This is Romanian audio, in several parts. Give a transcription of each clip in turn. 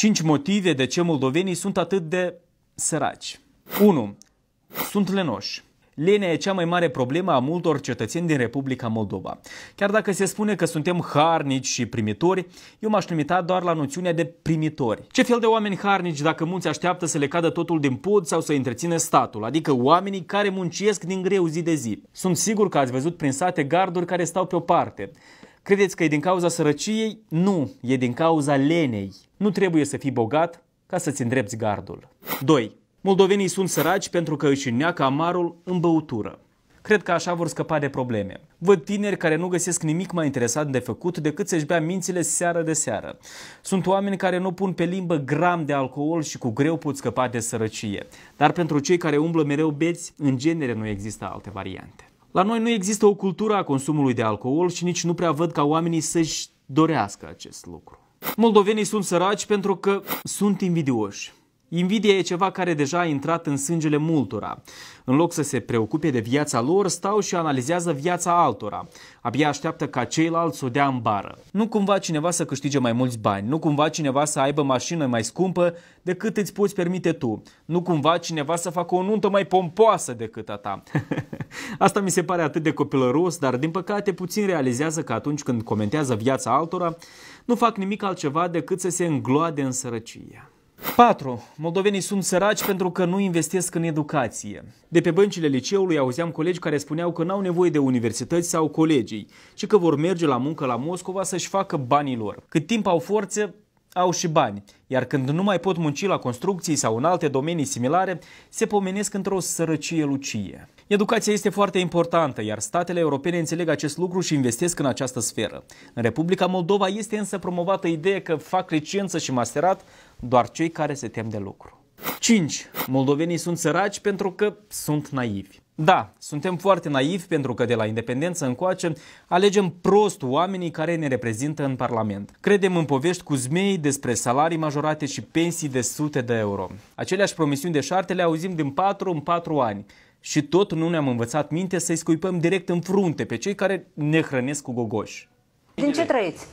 Cinci motive de ce moldovenii sunt atât de săraci. 1. Sunt lenoși. Lenea e cea mai mare problemă a multor cetățeni din Republica Moldova. Chiar dacă se spune că suntem harnici și primitori, eu m-aș limita doar la noțiunea de primitori. Ce fel de oameni harnici dacă mulți așteaptă să le cadă totul din pod sau să întrețină statul, adică oamenii care muncesc din greu zi de zi? Sunt sigur că ați văzut prin sate garduri care stau pe o parte. Credeți că e din cauza sărăciei? Nu, e din cauza lenei. Nu trebuie să fii bogat ca să-ți îndrepti gardul. 2. Moldovenii sunt săraci pentru că își neacă amarul în băutură. Cred că așa vor scăpa de probleme. Văd tineri care nu găsesc nimic mai interesant de făcut decât să-și bea mințile seară de seară. Sunt oameni care nu pun pe limbă gram de alcool și cu greu pot scăpa de sărăcie. Dar pentru cei care umblă mereu beți, în genere nu există alte variante. La noi nu există o cultură a consumului de alcool și nici nu prea văd ca oamenii să-și dorească acest lucru. Moldovenii sunt săraci pentru că sunt invidioși. Invidia e ceva care deja a intrat în sângele multora. În loc să se preocupe de viața lor, stau și analizează viața altora. Abia așteaptă ca ceilalți să o dea în bară. Nu cumva cineva să câștige mai mulți bani, nu cumva cineva să aibă mașină mai scumpă decât îți poți permite tu, nu cumva cineva să facă o nuntă mai pompoasă decât a ta. Asta mi se pare atât de copilăros, dar din păcate puțin realizează că atunci când comentează viața altora, nu fac nimic altceva decât să se îngloade în sărăcie. 4. Moldovenii sunt săraci pentru că nu investesc în educație. De pe băncile liceului auzeam colegi care spuneau că n-au nevoie de universități sau colegii, ci că vor merge la muncă la Moscova să-și facă banii lor. Cât timp au forțe, au și bani, iar când nu mai pot munci la construcții sau în alte domenii similare, se pomenesc într-o sărăcie lucie. Educația este foarte importantă, iar statele europene înțeleg acest lucru și investesc în această sferă. În Republica Moldova este însă promovată ideea că fac licență și masterat doar cei care se tem de lucru. 5. Moldovenii sunt săraci pentru că sunt naivi. Da, suntem foarte naivi pentru că de la independență încoace alegem prost oamenii care ne reprezintă în Parlament. Credem în povești cu zmei despre salarii majorate și pensii de sute de euro. Aceleași promisiuni de șartele auzim din 4 în 4 ani și tot nu ne-am învățat minte să-i scuipăm direct în frunte pe cei care ne hrănesc cu gogoși. Din ce trăiți?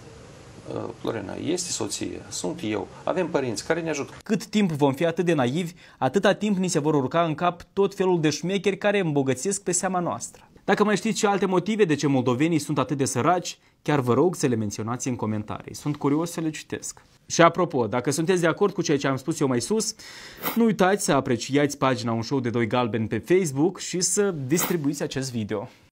Florina, uh, este soție, sunt eu, avem părinți care ne ajută. Cât timp vom fi atât de naivi, atâta timp ni se vor urca în cap tot felul de șmecheri care îmbogățesc pe seama noastră. Dacă mai știți și alte motive de ce moldovenii sunt atât de săraci, chiar vă rog să le menționați în comentarii. Sunt curios să le citesc. Și apropo, dacă sunteți de acord cu ceea ce am spus eu mai sus, nu uitați să apreciați pagina Un Show de Doi Galben pe Facebook și să distribuiți acest video.